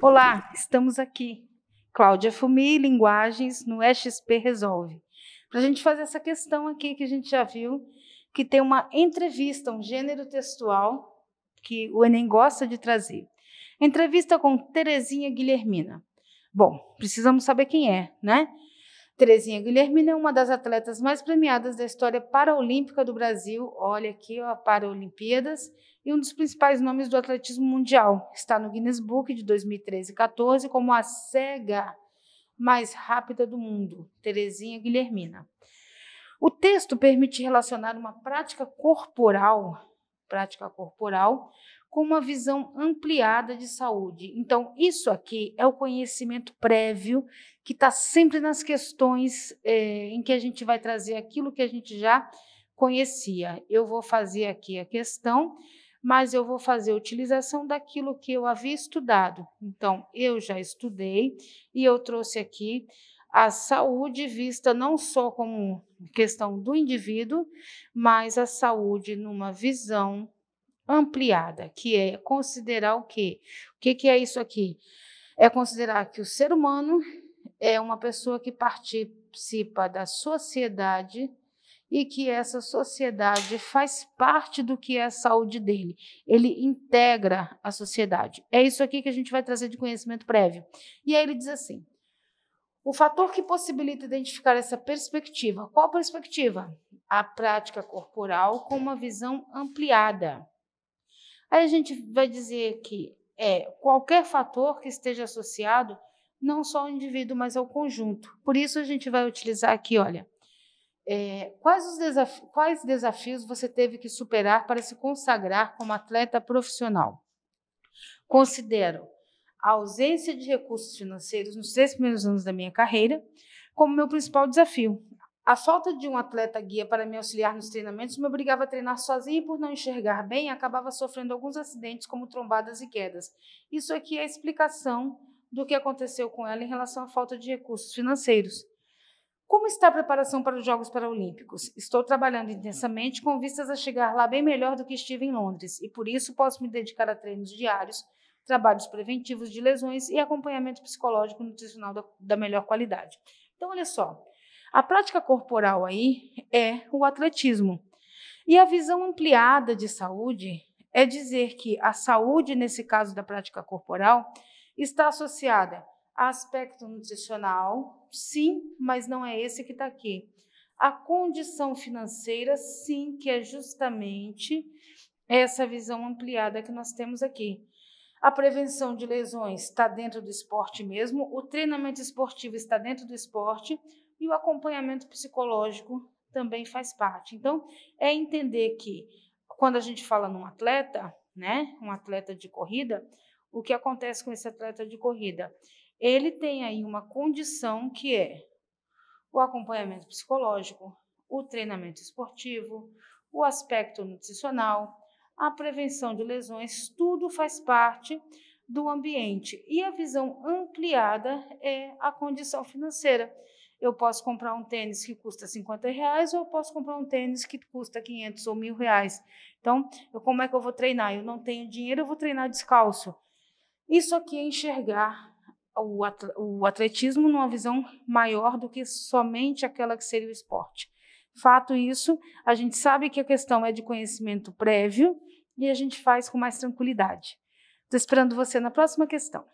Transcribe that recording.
Olá, estamos aqui. Cláudia Fumi, Linguagens no XP Resolve. Para a gente fazer essa questão aqui que a gente já viu, que tem uma entrevista, um gênero textual que o Enem gosta de trazer. Entrevista com Terezinha Guilhermina. Bom, precisamos saber quem é, né? Terezinha Guilhermina é uma das atletas mais premiadas da história paralímpica do Brasil. Olha aqui, ó, Paralimpíadas. E um dos principais nomes do atletismo mundial. Está no Guinness Book de 2013 e 14 como a cega mais rápida do mundo, Terezinha Guilhermina. O texto permite relacionar uma prática corporal, prática corporal, com uma visão ampliada de saúde. Então, isso aqui é o conhecimento prévio que está sempre nas questões é, em que a gente vai trazer aquilo que a gente já conhecia. Eu vou fazer aqui a questão, mas eu vou fazer a utilização daquilo que eu havia estudado. Então, eu já estudei e eu trouxe aqui a saúde vista não só como questão do indivíduo, mas a saúde numa visão ampliada, que é considerar o quê? O que, que é isso aqui? É considerar que o ser humano é uma pessoa que participa da sociedade e que essa sociedade faz parte do que é a saúde dele. Ele integra a sociedade. É isso aqui que a gente vai trazer de conhecimento prévio. E aí ele diz assim: o fator que possibilita identificar essa perspectiva, qual perspectiva? A prática corporal com uma visão ampliada. Aí a gente vai dizer que é qualquer fator que esteja associado não só ao indivíduo, mas ao conjunto. Por isso a gente vai utilizar aqui, olha, é, quais, os desaf quais desafios você teve que superar para se consagrar como atleta profissional? Considero a ausência de recursos financeiros nos três primeiros anos da minha carreira como meu principal desafio, a falta de um atleta guia para me auxiliar nos treinamentos me obrigava a treinar sozinha e, por não enxergar bem, acabava sofrendo alguns acidentes, como trombadas e quedas. Isso aqui é a explicação do que aconteceu com ela em relação à falta de recursos financeiros. Como está a preparação para os Jogos Paralímpicos? Estou trabalhando intensamente com vistas a chegar lá bem melhor do que estive em Londres e por isso posso me dedicar a treinos diários, trabalhos preventivos de lesões e acompanhamento psicológico e nutricional da, da melhor qualidade. Então, olha só, a prática corporal aí é o atletismo. E a visão ampliada de saúde é dizer que a saúde, nesse caso da prática corporal, está associada a aspecto nutricional, sim, mas não é esse que está aqui. A condição financeira, sim, que é justamente essa visão ampliada que nós temos aqui. A prevenção de lesões está dentro do esporte mesmo, o treinamento esportivo está dentro do esporte e o acompanhamento psicológico também faz parte. Então, é entender que quando a gente fala num atleta, né, um atleta de corrida, o que acontece com esse atleta de corrida? Ele tem aí uma condição que é o acompanhamento psicológico, o treinamento esportivo, o aspecto nutricional, a prevenção de lesões, tudo faz parte do ambiente. E a visão ampliada é a condição financeira. Eu posso comprar um tênis que custa 50 reais ou eu posso comprar um tênis que custa 500 ou mil reais. Então, eu, como é que eu vou treinar? Eu não tenho dinheiro, eu vou treinar descalço. Isso aqui é enxergar o atletismo numa visão maior do que somente aquela que seria o esporte. Fato isso, a gente sabe que a questão é de conhecimento prévio, e a gente faz com mais tranquilidade. Estou esperando você na próxima questão.